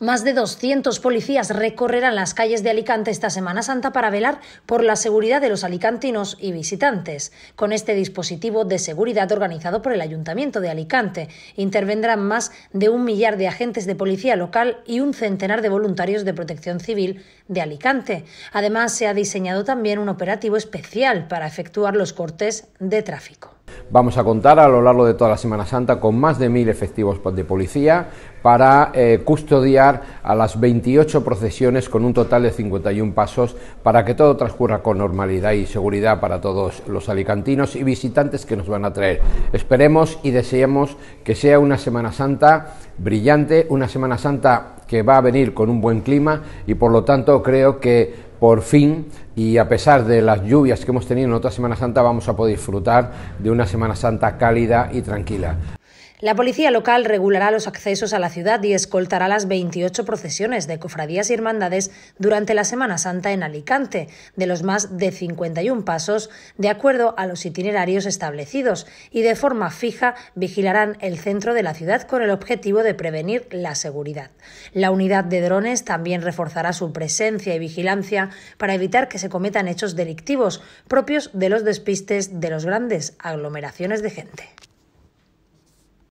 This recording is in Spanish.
Más de 200 policías recorrerán las calles de Alicante esta Semana Santa para velar por la seguridad de los alicantinos y visitantes. Con este dispositivo de seguridad organizado por el Ayuntamiento de Alicante, intervendrán más de un millar de agentes de policía local y un centenar de voluntarios de protección civil de Alicante. Además, se ha diseñado también un operativo especial para efectuar los cortes de tráfico. Vamos a contar a lo largo de toda la Semana Santa con más de mil efectivos de policía para eh, custodiar a las 28 procesiones con un total de 51 pasos para que todo transcurra con normalidad y seguridad para todos los alicantinos y visitantes que nos van a traer. Esperemos y deseamos que sea una Semana Santa brillante, una Semana Santa que va a venir con un buen clima y por lo tanto creo que por fin y a pesar de las lluvias que hemos tenido en otra Semana Santa vamos a poder disfrutar de una Semana Santa cálida y tranquila. La policía local regulará los accesos a la ciudad y escoltará las 28 procesiones de cofradías y hermandades durante la Semana Santa en Alicante, de los más de 51 pasos, de acuerdo a los itinerarios establecidos, y de forma fija vigilarán el centro de la ciudad con el objetivo de prevenir la seguridad. La unidad de drones también reforzará su presencia y vigilancia para evitar que se cometan hechos delictivos propios de los despistes de las grandes aglomeraciones de gente.